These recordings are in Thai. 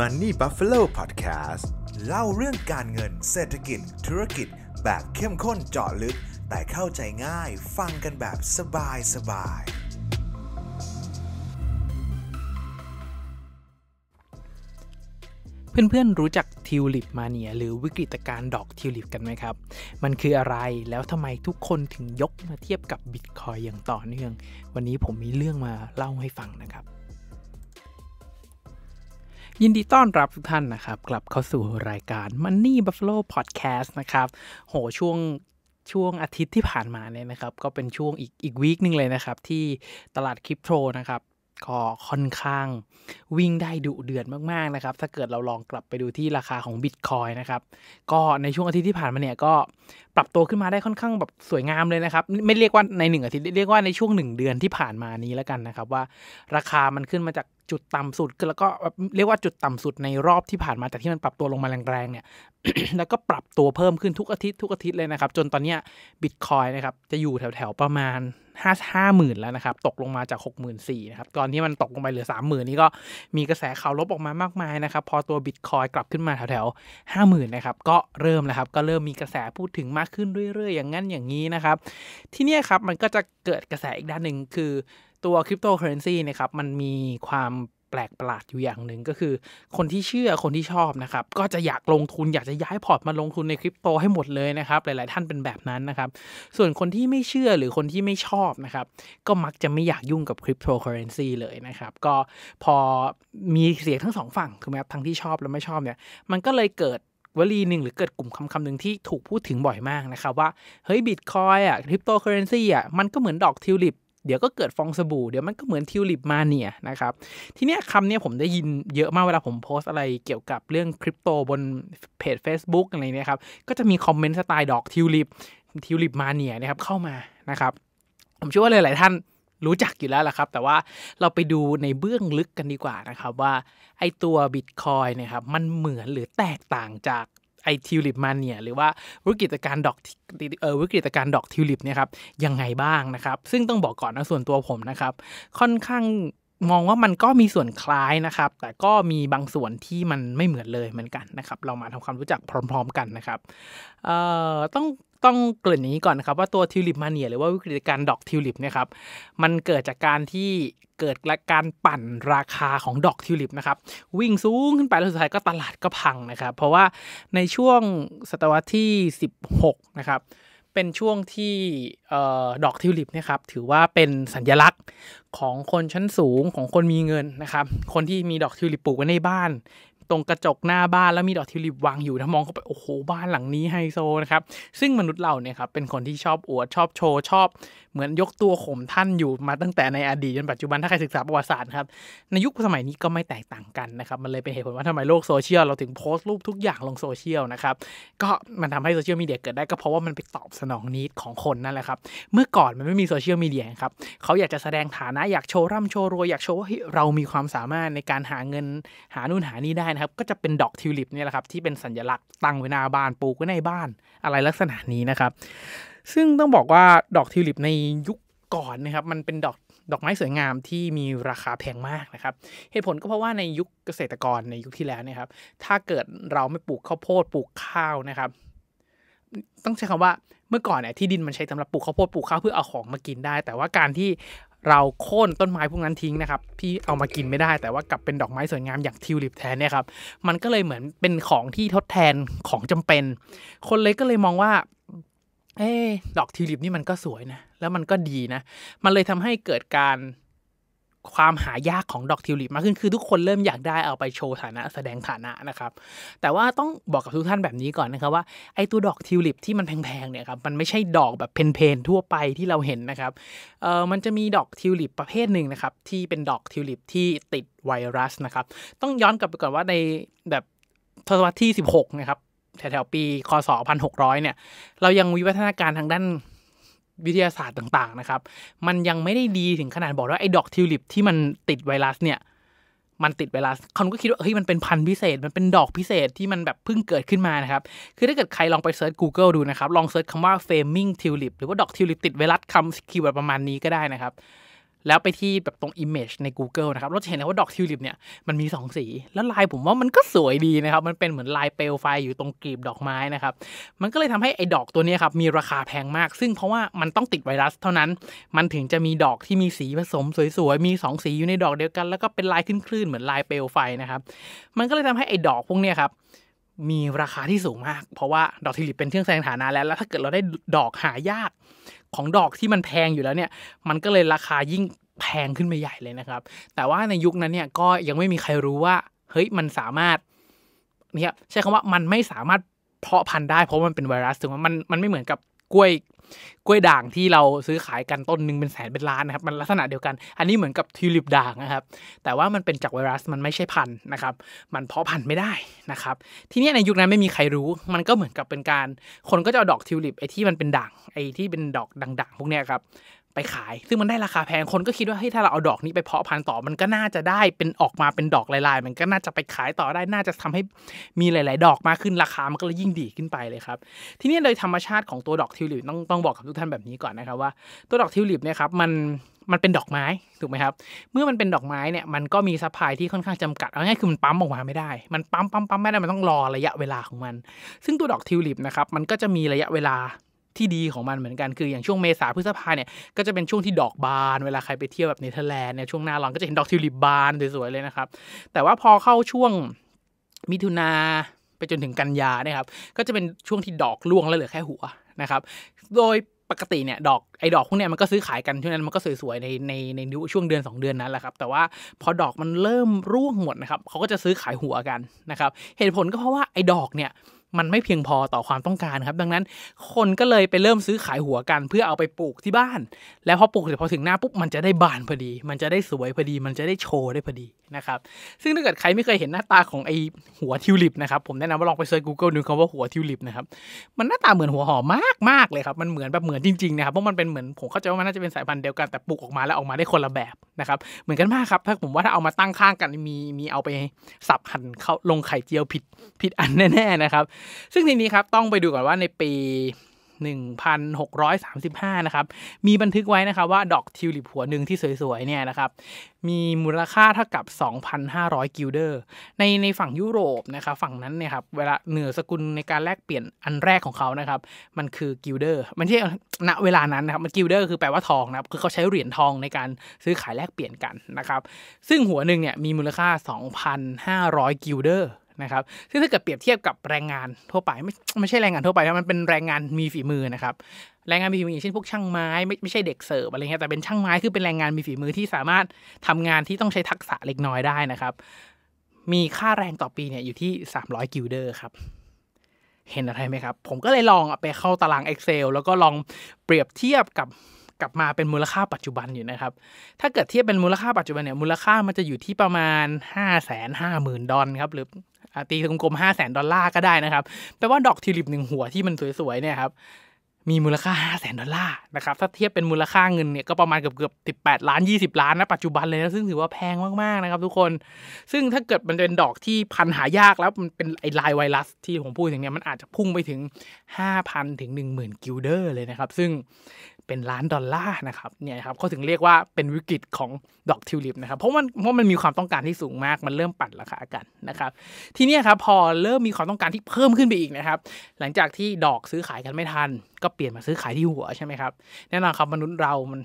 Money Buffalo Podcast เล่าเรื่องการเงินเศรษฐกิจธุรกิจแบบเข้มข้นเจาะลึก แต่เข้าใจง่ายฟังกันแบบสบายสบาย เพื่อนๆรู้จักทิวลิปมาเนียหรือวิกฤตการณ์ดอกทิวลิปกันไหมครับ มันคืออะไรแล้วทำไมทุกคนถึงยกมาเทียบกับบิตคอยอย่างต่อเนื่อง วันนี้ผมมีเรื่องมาเล่าให้ฟังนะครับยินดีต้อนรับทุกท่านนะครับ กลับเข้าสู่รายการ Money Buffalo Podcast นะครับโหช่วง ช่วงอาทิตย์ที่ผ่านมาเนี่ยนะครับก็เป็นช่วงอีกอีกวีคนึงเลยนะครับที่ตลาดคริปโตนะครับก็ค่อนข้างวิ่งได้ดุเดือดมากๆนะครับ ถ้าเกิดเราลองกลับไปดูที่ราคาของ Bitcoin นะครับก็ในช่วงอาทิตย์ที่ผ่านมาเนี่ยก็ปรับตัวขึ้นมาได้ค่อนข้างแบบสวยงามเลยนะครับไม่เรียกว่าในหนึ่งอาทิตย์เรียกว่าในช่วงหนึ่งเดือนที่ผ่านมานี้แล้วกันนะครับว่า ราคามันขึ้นมาจากจุดต่ำสุดแล้วก็เรียกว่าจุดต่ำสุดในรอบที่ผ่านมาจากที่มันปรับตัวลงมาแรงๆเนี่ยแล้วก็ปรับตัวเพิ่มขึ้นทุกอาทิตย์ทุกอาทิตย์เลยนะครับจนตอนนี้บิตคอยนะครับจะอยู่แถวๆประมาณ5้าหมื่นแล้วนะครับตกลงมาจาก 6 4 0 0 0นะครับตอนที่มันตกลงไปเหลือ 3 0,000นี่ก็มีกระแสข่าวลบออกมามากมายนะครับพอตัวบิตคอยกลับขึ้นมาแถวๆห้าหมื่นนะครับก็เริ่มนะครับก็เริ่มมีกระแสพูดถึงมาากขึ้นเรื่อยๆ อย่างนั้นอย่างนี้นะครับ ที่นี่ครับมันก็จะเกิดกระแสอีกด้านหนึ่งคือตัวคริปโตเคอเรนซีนะครับ มันมีความแปลกประหลาดอยู่อย่างหนึ่งก็คือ คนที่เชื่อคนที่ชอบนะครับก็จะอยากลงทุนอยากจะย้ายพอร์ตมาลงทุนในคริปโตให้หมดเลยนะครับหลาย ๆ ท่านเป็นแบบนั้นนะครับส่วนคนที่ไม่เชื่อหรือคนที่ไม่ชอบนะครับก็มักจะไม่อยากยุ่งกับคริปโตเคอเรนซีเลยนะครับก็พอมีเสียงทั้งสองฝั่งคือแมบทั้งที่ชอบและไม่ชอบเนี่ยมันก็เลยเกิดวลีหนึ่งหรือเกิดกลุ่มคำคำหนึ่งที่ถูกพูดถึงบ่อยมากนะครับว่า เฮ้ยบิตคอยอ่ะคริปโตเคอเรนซีอ่ะมันก็เหมือนดอกทิวลิป เดี๋ยวก็เกิดฟองสบู่เดี๋ยวมันก็เหมือนทิวลิปมาเนียนะครับ ทีเนี้ยคำเนี้ยผมได้ยินเยอะมากเวลาผมโพสอะไรเกี่ยวกับเรื่องคริปโตบน เพจ Facebook อะไรเนี่ยครับ ก็จะมีคอมเมนต์สไตล์ดอกทิวลิปทิวลิปมาเนียนะครับเข้ามานะครับผมเชื่อว่าหลายๆท่านรู้จักอยู่แล้วล่ะครับ แต่ว่าเราไปดูในเบื้องลึกกันดีกว่านะครับว่าไอตัวบิตคอยนะครับ มันเหมือนหรือแตกต่างจากไอทิวลิปมาเนี่ยหรือว่าวิกฤตการดอกเออวิกฤตการดอกทิวลิปเนี่ยครับ ยังไงบ้างนะครับ ซึ่งต้องบอกก่อนนะส่วนตัวผมนะครับ ค่อนข้างมองว่ามันก็มีส่วนคล้ายนะครับ แต่ก็มีบางส่วนที่มันไม่เหมือนเลยเหมือนกันนะครับเรามาทำความรู้จักพร้อมๆกันนะครับเอ่อต้องต้องเกริ่นอย่างนี้ก่อนนะครับว่าตัวทิวลิปมาเนียหรือว่าวิกฤตการดอกทิวลิปเนี่ยครับมันเกิดจากการที่เกิดการปั่นราคาของดอกทิวลิปนะครับวิ่งสูงขึ้นไปแล้วสุดท้ายก็ตลาดก็พังนะครับเพราะว่าในช่วงศตวรรษที่ 16นะครับเป็นช่วงที่ดอกทิวลิปเนี่ยครับถือว่าเป็นสัญญลักษณ์ของคนชั้นสูงของคนมีเงินนะครับคนที่มีดอกทิวลิปปลูกไว้ในบ้านตรงกระจกหน้าบ้านแล้วมีดอกทิวลิปวางอยู่ถ้ามองเข้าไป โอ้โห บ้านหลังนี้ไฮโซนะครับ ซึ่งมนุษย์เราเนี่ยครับเป็นคนที่ชอบอวด ชอบโชว์ชอบเหมือนยกตัวข่มท่านอยู่มาตั้งแต่ในอดีตจนปัจจุบันถ้าใครศึกษาประวัติศาสตร์ครับในยุคสมัยนี้ก็ไม่แตกต่างกันนะครับมันเลยเป็นเหตุผลว่าทำไมโลกโซเชียล เราถึงโพสต์รูปทุกอย่างลงโซเชียลนะครับก็มันทำให้โซเชียลมีเดียเกิดได้ ก็เพราะว่ามันไปตอบสนองนิดของคนนั่นแหละครับ เมื่อก่อนมันไม่มีโซเชียลมีเดียครับเขาอยากจะแสดงฐานะอยากโชว์ร่ำโชว์รวยอยากโชว์ว่าเรามีความสามารถในการหาเงินหานู่นหานี่ได้นะครับก็จะเป็นดอกทิวลิปนี่แหละครับที่เป็นสัญลักษณ์ตั้งไว้หน้าบ้านปลูกไว้ในบ้านอะไรลักษณะนี้นะครับซึ่งต้องบอกว่าดอกทิวลิปในยุคก่อนนะครับมันเป็นดอกดอกไม้สวยงามที่มีราคาแพงมากนะครับ เหตุผลก็เพราะว่าในยุคเกษตรกรในยุคที่แล้วนะครับ ถ้าเกิดเราไม่ปลูกข้าวโพดปลูกข้าวนะครับต้องใช้คำว่าเมื่อก่อนเนี่ยที่ดินมันใช้สาหรับปลูกข้าวโพดปลูกข้าวเพื่อเอาของมากินได้ แต่ว่าการที่เราโค่นต้นไม้พวกนั้นทิ้งนะครับพี่เอามากินไม่ได้ แต่ว่ากลับเป็นดอกไม้สวยงามอย่างทิวลิปแทนเนี่ยครับ มันก็เลยเหมือนเป็นของที่ทดแทนของจำเป็น คนเลยก็เลยมองว่าเอ๊ดอกทิวลิปนี่มันก็สวยนะ แล้วมันก็ดีนะมันเลยทำให้เกิดการความหายากของดอกทิวลิปมากขึ้นคือทุกคนเริ่มอยากได้เอาไปโชว์ฐานะแสดงฐานะนะครับ แต่ว่าต้องบอกกับทุกท่านแบบนี้ก่อนนะครับว่าไอ้ตัวดอกทิวลิปที่มันแพงๆเนี่ยครับมันไม่ใช่ดอกแบบเพนๆทั่วไปที่เราเห็นนะครับเออมันจะมีดอกทิวลิปประเภทหนึ่งนะครับที่เป็นดอกทิวลิปที่ติดไวรัสนะครับต้องย้อนกลับไปก่อนว่าในแบบทศวรรษที่ 16 นะครับแถวๆปีคศ1600 เนี่ย เรายังวิวัฒนาการทางด้านวิทยาศาสตร์ต่างๆนะครับ มันยังไม่ได้ดีถึงขนาดบอกว่า ไอ้ดอกทิวลิปที่มันติดไวรัสเนี่ย มันติดไวรัสคนก็คิดว่าเฮ้ยมันเป็นพันธุ์พิเศษ มันเป็นดอกพิเศษที่มันแบบเพิ่งเกิดขึ้นมานะครับ คือถ้าเกิดใครลองไปเซิร์ช Google ดูนะครับ ลองเซิร์ชคำว่า f ฟ a m i n g tulip หรือว่าดอกทิวลิปติดไวรัสคำคีย์เวิร์ดประมาณนี้ก็ได้นะครับแล้วไปที่แบบตรง Image ใน Google นะครับเราจะเห็นว่า ดอกทิวลิปเนี่ยมันมี 2 สี แล้วลายผมว่ามันก็สวยดีนะครับ มันเป็นเหมือนลายเปลวไฟอยู่ตรงกลีบดอกไม้นะครับ มันก็เลยทำให้ไอ้ดอกตัวนี้ครับ มีราคาแพงมากซึ่งเพราะว่ามันต้องติดไวรัสเท่านั้น มันถึงจะมีดอกที่มีสีผสมสวยๆ มี 2 สีอยู่ในดอกเดียวกัน แล้วก็เป็นลายคลื่นๆเหมือนลายเปลวไฟนะครับมันก็เลยทำให้ไอ้ดอกพวกนี้ครับมีราคาที่สูงมากเพราะว่าดอกทิวลิปเป็นเครื่องแสดงฐานะแล้วแล้ว ถ้าเกิดเราได้ดอกหายากของดอกที่มันแพงอยู่แล้วเนี่ย มันก็เลยราคายิ่งแพงขึ้นไปใหญ่เลยนะครับ แต่ว่าในยุคนั้นเนี่ย ก็ยังไม่มีใครรู้ว่า เฮ้ยมันสามารถเนี่ยใช้คำว่ามันไม่สามารถ เพาะพันธุ์ได้เพราะมันเป็นไวรัสถึงว่ามันมันไม่เหมือนกับกล้วยกล้วยด่างที่เราซื้อขายกันต้นหนึ่งเป็นแสนเป็นล้านนะครับ มันลักษณะเดียวกันอันนี้เหมือนกับทิวลิปด่างนะครับแต่ว่ามันเป็นจากไวรัสมันไม่ใช่พันธุ์นะครับ มันเพาะพันธุ์ไม่ได้นะครับ ทีนี้ในยุคนั้นไม่มีใครรู้ มันก็เหมือนกับเป็นการ คนก็จะเอาดอกทิวลิปไอ้ที่มันเป็นด่างไอ้ที่เป็นดอกด่างๆ พวกนี้ครับไปขาย ซึ่งมันได้ราคาแพงคนก็คิดว่าเฮ้ยถ้าเราเอาดอกนี้ไปเพาะพันธุ์ต่อ มันก็น่าจะได้เป็นออกมาเป็นดอกลาย ๆ มันก็น่าจะไปขายต่อได้น่าจะทำให้มีหลาย ๆ ดอกมากขึ้นราคามันก็เลยยิ่งดีขึ้นไปเลยครับทีนี้โดยธรรมชาติของตัวดอกทิวลิปต้องต้องบอกกับทุกท่านแบบนี้ก่อนนะครับว่าตัวดอกทิวลิปเนี่ยครับมันมันเป็นดอกไม้ถูกไหมครับ เมื่อมันเป็นดอกไม้เนี่ยมันก็มีซัพพลายที่ค่อนข้างจำกัดเอาง่ายคือมันปั๊มออกมาไม่ได้มันปั๊มปั๊มปั๊มไม่ได้มันต้องรอระยะเวลาของมัน ซึ่งตัวดอกทิวลิปนะครับมันก็จะมีระยะเวลาที่ดีของมันเหมือนกันคืออย่างช่วงเมษาพฤษภาเนี่ยก็จะเป็นช่วงที่ดอกบานเวลาใครไปเที่ยวแบบเนเธอร์แลนด์เนี่ยช่วงหน้าร้อนก็จะเห็นดอกทิวลิปบานสวยๆเลยนะครับ แต่ว่าพอเข้าช่วงมิถุนาไปจนถึงกันยานะครับ ก็จะเป็นช่วงที่ดอกร่วงแล้วเหลือแค่หัวนะครับ โดยปกติเนี่ยดอกไอ้ดอกพวกเนี้ยมันก็ซื้อขายกันช่วงนั้นมันก็สวยๆในในในช่วงเดือน2เดือนนั้นแหละครับแต่ว่าพอดอกมันเริ่มร่วงหมดนะครับเขาก็จะซื้อขายหัวกันนะครับ เหตุผลก็เพราะว่าไอ้ดอกเนี่ยมันไม่เพียงพอต่อความต้องการครับ ดังนั้นคนก็เลยไปเริ่มซื้อขายหัวกันเพื่อเอาไปปลูกที่บ้าน แล้วพอปลูกเสร็จพอถึงหน้าปุ๊บมันจะได้บานพอดี มันจะได้สวยพอดีมันจะได้โชว์ได้พอดีนะครับ ซึ่งถ้าเกิดใครไม่เคยเห็นหน้าตาของไอหัวทิวลิปนะครับผมแนะนำว่าลองไปเซิร์ช Google ดูคำว่าหัวทิวลิปนะครับมันหน้าตาเหมือนหัวหอมมากมากเลยครับมันเหมือนแบบเหมือนจริงๆนะครับเพราะมันเป็นเหมือนผมเข้าใจว่ามันน่าจะเป็นสายพันธุ์เดียวกันแต่ปลูกออกมาแล้วออกมาได้คนละแบบนะครับเหมือนกันมากครับ ถ้าผมว่าถ้าเอามาตั้งข้างกัน มีมีเอาไปสับหั่นเข้าลงไข่เจียวผิดผิดอันแน่ ๆนะครับซึ่งทีนี้ครับ ต้องไปดูก่อนว่าในปี 1635 นะครับ มีบันทึกไว้นะครับว่าดอกทิวลิปหัวหนึ่งที่สวยๆเนี่ยนะครับมีมูลค่าเท่ากับ 2,500 กิลเดอร์ ในในฝั่งยุโรปนะครับฝั่งนั้นเนี่ยครับเวลาเหนือสกุลในการแลกเปลี่ยนอันแรกของเขานะครับมันคือกิลเดอร์ มันใช่ณเวลานั้นนะครับมันกิลเดอร์คือแปลว่าทองนะครับคือเขาใช้เหรียญทองในการซื้อขายแลกเปลี่ยนกันนะครับซึ่งหัวหนึ่งเนี่ยมีมูลค่า 2,500 กิลเดอร์นะครับซึ่งถ้าเกิดเปรียบเทียบกับแรงงานทั่วไป ไม่ไม่ใช่แรงงานทั่วไปนะมันเป็นแรงงานมีฝีมือนะครับแรงงานมีฝีมืออย่างเช่นพวกช่างไม้ไม่ไม่ใช่เด็กเสิร์ฟอะไรเงี้ยแต่เป็นช่างไม้คือเป็นแรงงานมีฝีมือที่สามารถทำงานที่ต้องใช้ทักษะเล็กน้อยได้นะครับ มีค่าแรงต่อปีเนี่ยอยู่ที่300กิลเดอร์ครับเห็นอะไรไหมครับผมก็เลยลองไปเข้าตาราง Excel แล้วก็ลองเปรียบเทียบกับกลับมาเป็นมูลค่าปัจจุบันอยู่นะครับถ้าเกิดเทียบเป็นมูลค่าปัจจุบันเนี่ยมูลค่ามันจะอยู่ที่ประมาณ5 5 0 0 0 0ดอลครับหรือตีกลมๆห้าแสนดอลลาร์ก็ได้นะครับแปลว่าดอกทิวลิปหนึ่งหัวที่มันสวยๆเนี่ยครับมีมูลค่า5 0 0 0 0ดอลลาร์นะครับถ้าเทียบเป็นมูลค่าเงินเนี่ยก็ประมาณเกือบเกือบ18 ล้าน 20 ล้านนะปัจจุบันเลยนะซึ่งถือว่าแพงมากๆนะครับ ทุกคนซึ่งถ้าเกิดมันเป็นดอกที่พันหายากแล้วมันเป็นไอลายไวรัสที่ผมพูดถึงเนี่ยมันอาจจะพุ่งไปถึง 5,000ถึง10,000กิลเดอร์เลยนะครับ ซึ่งเป็นล้านดอลลาร์นะครับ เนี่ยครับ เขาถึงเรียกว่าเป็นวิกฤตของดอกทิวลิปนะครับ เพราะมันเพราะมันมีความต้องการที่สูงมาก มันเริ่มปั่นราคากันนะครับ ทีนี้ครับพอเริ่มมีความต้องการที่เพิ่มขึ้นไปอีกนะครับ หลังจากที่ดอกซื้อขายกันไม่ทัน ก็เปลี่ยนมาซื้อขายที่หัวใช่ไหมครับ แน่นอนครับมนุษย์เรามัน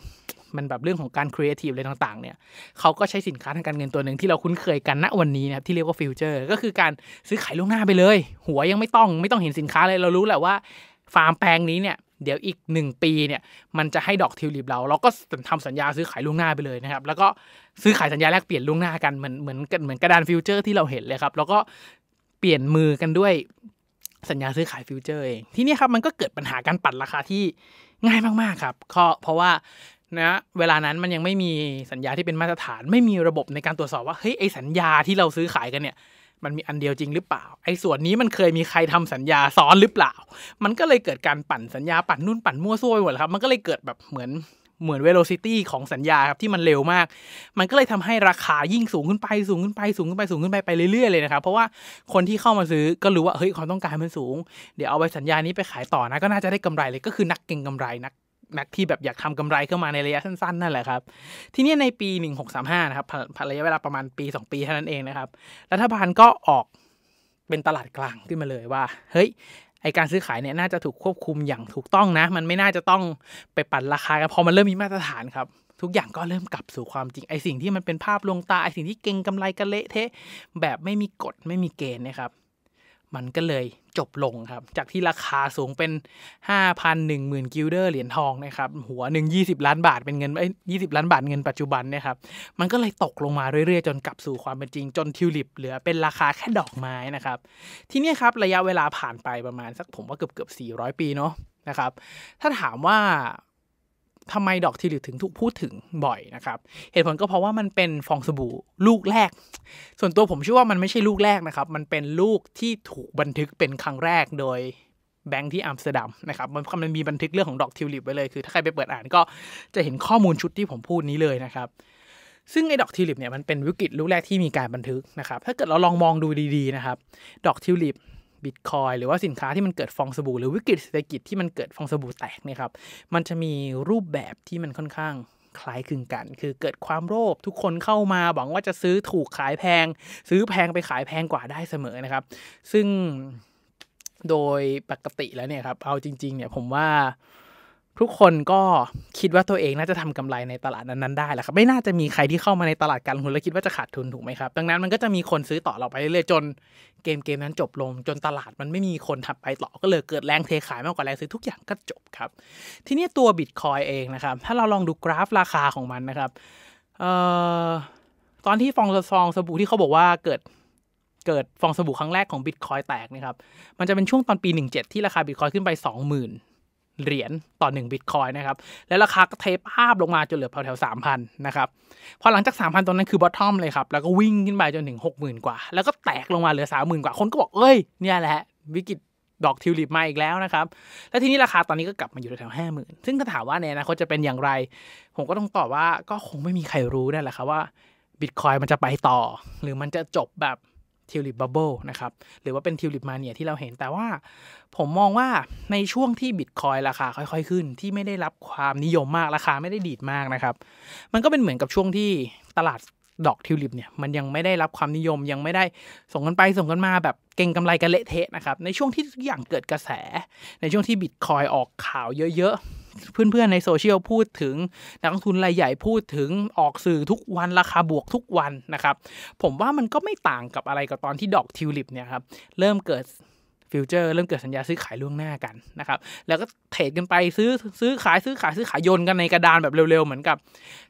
มันแบบเรื่องของการครีเอทีฟอะไรต่างๆ เนี่ยเขาก็ใช้สินค้าทางการเงินตัวหนึ่งที่เราคุ้นเคยกันณวันนี้นะครับที่เรียกว่าฟิวเจอร์ ก็คือการซื้อขายล่วงหน้าไปเลย หัวยังไม่ต้องไม่ต้องเห็นสินค้าเลยเรารู้แหละว่าฟาร์มแปลงนี้เนี่ยเดี๋ยวอีก 1 ปีเนี่ยมันจะให้ดอกทิวลิปเรา เราก็ทำสัญญาซื้อขายล่วงหน้าไปเลยนะครับแล้วก็ซื้อขายสัญญาแลกเปลี่ยนล่วงหน้ากันเหมือนเหมือนเหมือนกระดานฟิวเจอร์ที่เราเห็นเลยครับแล้วก็เปลี่ยนมือกันด้วยสัญญาซื้อขายฟิวเจอร์เองที่นี่ครับมันก็เกิดปัญหาการปัดราคาที่ง่ายมากๆครับเพราะว่านะเวลานั้นมันยังไม่มีสัญญาที่เป็นมาตรฐานไม่มีระบบในการตรวจสอบว่าเฮ้ยไอสัญญาที่เราซื้อขายกันเนี่ยมันมีอันเดียวจริงหรือเปล่า ไอ้ส่วนนี้มันเคยมีใครทำสัญญาซ้อนหรือเปล่า มันก็เลยเกิดการปั่นสัญญาปั่นนู่นปั่นมั่วซั่วไปหมดครับ มันก็เลยเกิดแบบเหมือนเหมือนเวโรซิตี้ของสัญญาครับที่มันเร็วมาก มันก็เลยทำให้ราคายิ่งสูงขึ้นไปสูงขึ้นไปสูงขึ้นไปสูงขึ้นไปไปเรื่อยๆเลยนะครับ เพราะว่าคนที่เข้ามาซื้อก็รู้ว่าเฮ้ยความต้องการมันสูง เดี๋ยวเอาไปสัญญานี้ไปขายต่อนะ ก็น่าจะได้กำไรเลยก็คือนักเก็งกำไรนักนักที่แบบอยากทำกำไรเข้ามาในระยะสั้นๆนั่นแหละครับ ทีนี้ในปี 1635 นะครับผ่านระยะเวลาประมาณปี 2 ปีเท่านั้นเองนะครับรัฐบาลก็ออกเป็นตลาดกลางขึ้นมาเลยว่า เฮ้ย ไอการซื้อขายเนี่ยน่าจะถูกควบคุมอย่างถูกต้องนะ มันไม่น่าจะต้องไปปั่นราคากันพอมันเริ่มมีมาตรฐานครับ ทุกอย่างก็เริ่มกลับสู่ความจริง ไอสิ่งที่มันเป็นภาพลวงตา ไอสิ่งที่เก่งกำไรกันเละเทะแบบไม่มีกฎไม่มีเกณฑ์นะครับมันก็เลยจบลงครับ จากที่ราคาสูงเป็น 5 1 0 0 0 0กิลเดอร์เหรียญทองนะครับ หัวหนึ่ง20 ล้านบาทเป็นเงินไอ้ย20 ล้านบาทเงินปัจจุบันนะครับ มันก็เลยตกลงมา เรื่อยๆจนกลับสู่ความเป็นจริงจนทิวลิป เหลือเป็นราคาแค่ดอกไม้นะครับ ทีนี้ครับระยะเวลาผ่านไปประมาณ สักผมว่าเกือบเกือบ400 ปีเนาะนะครับ ถ้าถามว่าทำไมดอกทิวลิปถึงถูกพูดถึงบ่อยนะครับ เหตุผลก็เพราะว่ามันเป็นฟองสบู่ลูกแรก ส่วนตัวผมเชื่อว่ามันไม่ใช่ลูกแรกนะครับ มันเป็นลูกที่ถูกบันทึกเป็นครั้งแรกโดยแบงค์ที่อัมสเตอร์ดัมนะครับมันมันมีบันทึกเรื่องของดอกทิวลิปไว้เลย คือ ถ้าใครไปเปิดอ่านก็จะเห็นข้อมูลชุดที่ผมพูดนี้เลยนะครับ ซึ่งไอ้ดอกทิวลิปเนี่ยมันเป็นวิกฤตลูกแรกที่มีการบันทึกนะครับ ถ้าเกิดเราลองมองดูดี ๆนะครับ ดอกทิวลิปบิตคอยหรือว่าสินค้าที่มันเกิดฟองสบู่หรือวิกฤตเศรษฐกิจที่มันเกิดฟองสบู่แตกเนี่ยครับมันจะมีรูปแบบที่มันค่อนข้างคล้ายคลึงกัน คือเกิดความโลภทุกคนเข้ามา หวังว่าจะซื้อถูกขายแพง ซื้อแพงไปขายแพงกว่าได้เสมอนะครับ ซึ่งโดยปกติแล้วเนี่ยครับเอาจริงๆเนี่ยผมว่าทุกคนก็คิดว่าตัวเองน่าจะทำกำไรในตลาดนั้นๆได้แหละครับไม่น่าจะมีใครที่เข้ามาในตลาดการลงทุนแล้วคิดว่าจะขาดทุนถูกไหมครับดังนั้นมันก็จะมีคนซื้อต่อเราไปเรื่อยๆจนเกมเกมนั้นจบลงจนตลาดมันไม่มีคนถัดไปต่อ ก็เลยเกิดแรงเทขายมากกว่าแรงซื้อทุกอย่างก็จบครับ ทีนี้ตัวบิตคอยเองนะครับ ถ้าเราลองดูกราฟราคาของมันนะครับเอ่อตอนที่ฟองฟองสบู่ที่เขาบอกว่าเกิดเกิดฟองสบู่ครั้งแรกของบิตคอยแตกนะครับมันจะเป็นช่วงตอนปี 17 ที่ราคาบิตคอยขึ้นไป 20,000เหรียญต่อ1บิตคอยนะครับ แล้วราคาก็เทภาพลงมาจนเหลือแถวๆสามพันนะครับพอหลังจาก 3,000ตรงนั้นคือบอททอมเลยครับ แล้วก็วิ่งขึ้นไปจนถึง60,000 กว่า แล้วก็แตกลงมาเหลือ 30,000 กว่าคนก็บอก เอ้ยเนี่ยแหละวิกฤตดอกทิวลิปมาอีกแล้วนะครับ แล้วทีนี้ราคาตอนนี้ก็กลับมาอยู่แถวห้าหมื่นซึ่งถ้าถามว่าในอนาคตจะเป็นอย่างไรผมก็ต้องตอบว่าก็คงไม่มีใครรู้นั่นแหละครับว่าบิตคอยมันจะไปต่อหรือมันจะจบแบบทิวลิปบับเบิลนะครับหรือว่าเป็นทิวลิปมาเนียที่เราเห็นแต่ว่า ผมมองว่าในช่วงที่บิตคอยราคาค่อย ๆขึ้นที่ไม่ได้รับความนิยมมากราคาไม่ได้ดีดมากนะครับมันก็เป็นเหมือนกับช่วงที่ตลาดดอกทิวลิปเนี่ยมันยังไม่ได้รับความนิยมยังไม่ได้ส่งกันไปส่งกันมาแบบเก่งกำไรกันเละเทะนะครับในช่วงที่ทุกอย่างเกิดกระแส ในช่วงที่บิตคอยออกข่าวเยอะเพื่อนๆ ในโซเชียลพูดถึง นักลงทุนรายใหญ่พูดถึงออกสื่อทุกวัน ราคาบวกทุกวันนะครับผมว่ามันก็ไม่ต่างกับอะไรกับตอนที่ดอกทิวลิปเนี่ยครับเริ่มเกิดฟิวเจอร์เริ่มเกิดสัญญาซื้อขายล่วงหน้ากันนะครับ แล้วก็เทรดกันไปซื้อซื้อขายซื้อขายซื้อขายโยนกันในกระดานแบบเร็วๆเหมือนกับ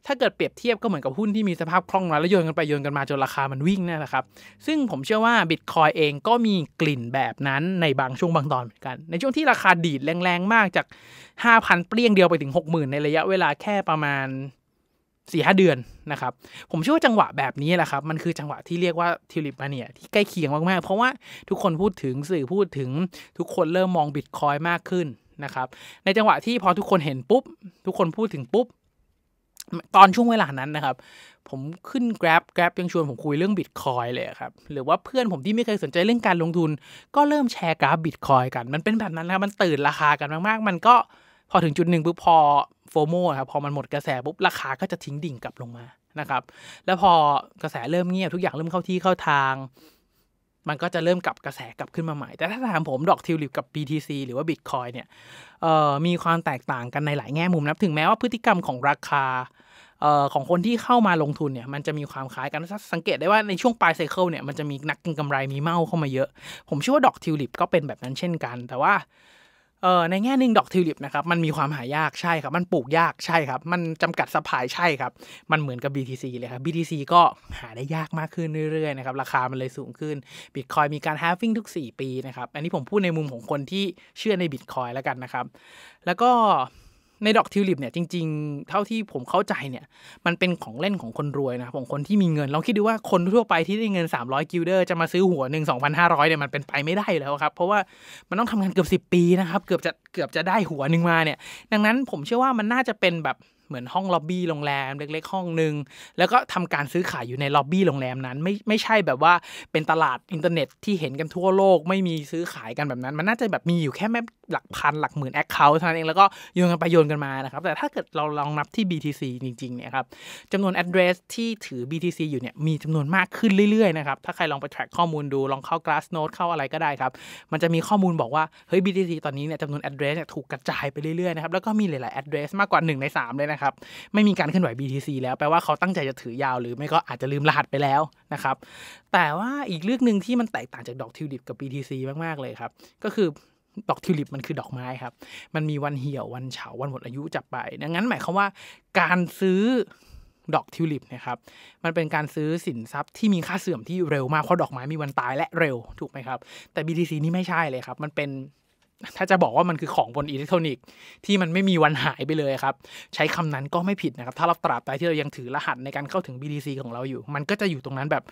ถ้าเกิดเปรียบเทียบก็เหมือนกับ หุ้นที่มีสภาพคล่องแล้วโยนกันไปโยนกันมาจนราคามันวิ่งนั่นแหละครับ ซึ่งผมเชื่อว่าบิตคอยเองก็มีกลิ่นแบบนั้นในบางช่วงบางตอนเหมือนกัน ในช่วงที่ราคาดีดแรงๆมากจาก5,000เปรี้ยงเดียวไปถึง 60,000 ในระยะเวลาแค่ประมาณสี่ห้าเดือนนะครับ ผมเชื่อว่าจังหวะแบบนี้แหละครับมันคือจังหวะที่เรียกว่าทิวลิปมาเนี่ยที่ใกล้เคียงมากๆเพราะว่าทุกคนพูดถึงสื่อพูดถึงทุกคนเริ่มมองบิตคอยมากขึ้นนะครับ ในจังหวะที่พอทุกคนเห็นปุ๊บทุกคนพูดถึงปุ๊บตอนช่วงเวลานั้นนะครับ ผมขึ้น Grab Grab ยังชวนผมคุยเรื่องบิตคอยเลยครับ หรือว่าเพื่อนผมที่ไม่เคยสนใจเรื่องการลงทุนก็เริ่มแชร์กราฟบิตคอยกัน มันเป็นแบบนั้นนะมันตื่นราคากันมากๆมันก็พอถึงจุดหนึ่งปุ๊บพอโฟโมครับพอมันหมดกระแสปุ๊บราคาก็จะทิ้งดิ่งกลับลงมานะครับ แล้วพอกระแสเริ่มเงียบทุกอย่างเริ่มเข้าที่เข้าทาง มันก็จะเริ่มกลับกระแสกลับขึ้นมาใหม่ แต่ถ้าถามผมดอกทิวลิปกับ BTC หรือว่า Bitcoin เนี่ยมีความแตกต่างกันในหลายแง่มุมนะถึงแม้ว่าพฤติกรรมของราคาออของคนที่เข้ามาลงทุนเนี่ยมันจะมีความคล้ายกันสังเกตได้ว่าในช่วงปลายไซเคิลเนี่ยมันจะมีนักกินกำไรมีเมาเข้ามาเยอะ ผมเชื่อว่าดอกทิวลิปก็เป็นแบบนั้นเช่นกัน แต่ว่าเออในแง่หนึ่งดอกทิวลิปนะครับมันมีความหายากใช่ครับ มันปลูกยากใช่ครับ มันจำกัดสปายใช่ครับ มันเหมือนกับ BTC เลยครับ BTC ก็หาได้ยากมากขึ้นเรื่อยๆ นะครับ ราคามันเลยสูงขึ้น Bitcoin มีการฮฟฟิ่งทุก 4 ปีนะครับ อันนี้ผมพูดในมุมของคนที่เชื่อใน Bitcoin แล้วกันนะครับ แล้วก็ในดอกทิวลิปเนี่ยจริง ๆ เท่าที่ผมเข้าใจเนี่ยมันเป็นของเล่นของคนรวยนะของคนที่มีเงิน เราคิดดูว่าคนทั่วไปที่ได้เงิน 300 กิลเดอร์ จะมาซื้อหัวหนึ่งสองพเนี่ยมันเป็นไปไม่ได้แล้วครับ เพราะว่ามันต้องทำงานเกือบ 10 ปีนะครับ เกือบจะเกือบจะได้หัวหนึ่งมาเนี่ย ดังนั้นผมเชื่อว่ามันน่าจะเป็นแบบเหมือนห้องล็อบบี้โรงแรม เล็ก ๆ ห้องหนึ่งแล้วก็ทำการซื้อขายอยู่ในล็อบบี้โรงแรมนั้นไม่ไม่ใช่แบบว่าเป็นตลาดอินเทอร์เน็ตที่เห็นกันทั่วโลก ไม่มีซื้อขายกันแบบนั้น มันน่าจะแบบมีอยู่แค่แม่หลักพันหลักหมื่นแอคเคาท์เท่านั้นเองแล้วก็โยนกันไปโยนกันมานะครับแต่ถ้าเกิดเราลองนับที่ BTC จริงๆเนี่ยครับจำนวนแอดเดรสที่ถือ BTC อยู่เนี่ยมีจำนวนมากขึ้นเรื่อยๆนะครับถ้าใครลองไป track ข้อมูลดูลองเข้า g l a s s n o t e เข้าอะไรก็ได้ครับมันจะมีข้อมูลบอกว่าเฮ้ย BTC ตอนนี้เนี่ยจำนวนแอดเนี่ยถูกกระจายไปเรื่อยๆนะครับแล้วก็มีหลายๆแอดเดรสมากกว่า1ใน3เลยนะครับไม่มีการเคลื่อนไหว BTC แล้วแปลว่าเขาตั้งใจจะถือยาวหรือไม่ก็อาจจะลืมรหัสไปแล้วนะครับ แต่ว่าอีกเรื่องหนึ่งที่มันแตกต่างจากดอกทิวลิปกับ BTC มากๆเลยครับก็คือดอกทิวลิปมันคือดอกไม้ครับ มันมีวันเหี่ยววันเฉาวันหมดอายุจับไปดังนั้นหมายความว่าการซื้อดอกทิวลิปนะครับมันเป็นการซื้อสินทรัพย์ ที่มีค่าเสื่อมที่เร็วมากเพราะดอกไม้มีวันตายและเร็วถูกไหมครับแต่ BTC นี่ไม่ใช่เลยครับมันเป็นถ้าจะบอกว่ามันคือของบนอิเล็กทรอนิกส์ที่มันไม่มีวันหายไปเลยครับ ใช้คำนั้นก็ไม่ผิดนะครับ ถ้าเราตราบใดที่เรายังถือรหัสในการเข้าถึง BTC ของเราอยู่ มันก็จะอยู่ตรงนั้นแบบ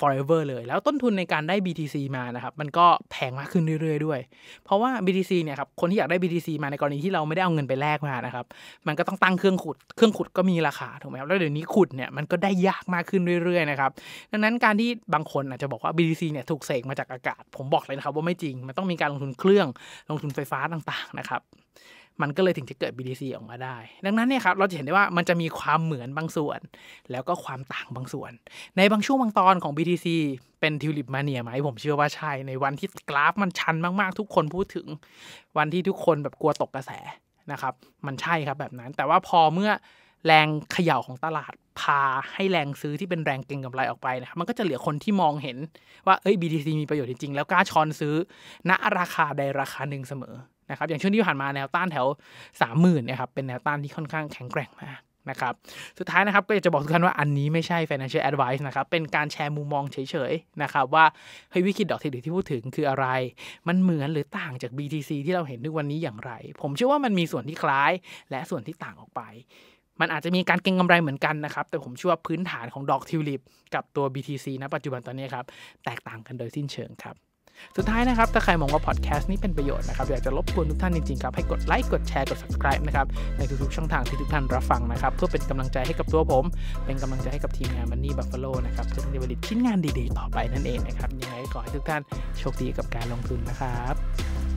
forever เลยแล้วต้นทุนในการได้ BTC มานะครับมันก็แพงมากขึ้นเรื่อยๆด้วย เพราะว่า BTC เนี่ยครับคนที่อยากได้ BTC มาในกรณีที่เราไม่ได้เอาเงินไปแลกมานะครับมันก็ต้องตั้งเครื่องขุดเครื่องขุดก็มีราคาถูกไหมครับแล้วเดี๋ยวนี้ขุดเนี่ยมันก็ได้ยากมากขึ้นเรื่อยๆนะครับดังนั้นการที่บางคนอาจจะบอกว่า BTC เนี่ยถูกเสกมาจากอากาศ ผมบอกเลยนะครับว่าไม่จริงมันต้องมีการลงทุนเครื่องลงทุนไฟฟ้าต่างๆนะครับมันก็เลยถึงจะเกิด BTC ออกมาได้ ดังนั้นเนี่ยครับเราจะเห็นได้ว่ามันจะมีความเหมือนบางส่วน แล้วก็ความต่างบางส่วน ในบางช่วงบางตอนของ BTC เป็นทิวลิปมาเนียไหมผมเชื่อว่าใช่ ในวันที่กราฟมันชันมากๆ ทุกคนพูดถึง วันที่ทุกคนแบบกลัวตกกระแสนะครับ มันใช่ครับแบบนั้น แต่ว่าพอเมื่อแรงเขย่าของตลาดพา ให้แรงซื้อที่เป็นแรงเก็งกำไรออกไปนะครับมันก็จะเหลือคนที่มองเห็น ว่าเอ้ย BTC มีประโยชน์จริงๆแล้วกล้าช้อนซื้อ ณราคาใดราคาหนึ่งเสมอนะครับอย่างช่วงที่ผ่านมาแนวต้านแถว 30,000นะครับเป็นแนวต้านที่ค่อนข้างแข็งแกร่งมากนะครับสุดท้ายนะครับก็อยากจะบอกทุกท่านว่าอันนี้ไม่ใช่ financial advice นะครับเป็นการแชร์มุมมองเฉยๆนะครับว่าเฮ้ยวิกฤตดอกเทดิที่พูดถึงคืออะไร มันเหมือนหรือต่างจาก BTC ที่เราเห็นทุกวันนี้อย่างไร ผมเชื่อว่ามันมีส่วนที่คล้ายและส่วนที่ต่างออกไป มันอาจจะมีการเก็งกำไรเหมือนกันนะครับแต่ผมเชื่อว่าพื้นฐานของดอกทิวลิปกับตัว BTC ณ ปัจจุบันตอนนี้ครับแตกต่างกันโดยสิ้นเชิงครับสุดท้ายนะครับ ถ้าใครมองว่าพอดแคสต์นี้เป็นประโยชน์นะครับ อยากจะรบกวนทุกท่านจริงๆครับ ให้กดไลค์ กดแชร์ กด subscribe นะครับ ในทุกๆช่องทางที่ทุกท่านรับฟังนะครับ เพื่อเป็นกำลังใจให้กับตัวผม เป็นกำลังใจให้กับทีมงานมันนี่บัฟเฟโลนะครับที่จะผลิตชิ้นงานดีๆต่อไปนั่นเองนะครับ ยังไงขอให้ทุกท่านโชคดีกับการลงทุนนะครับ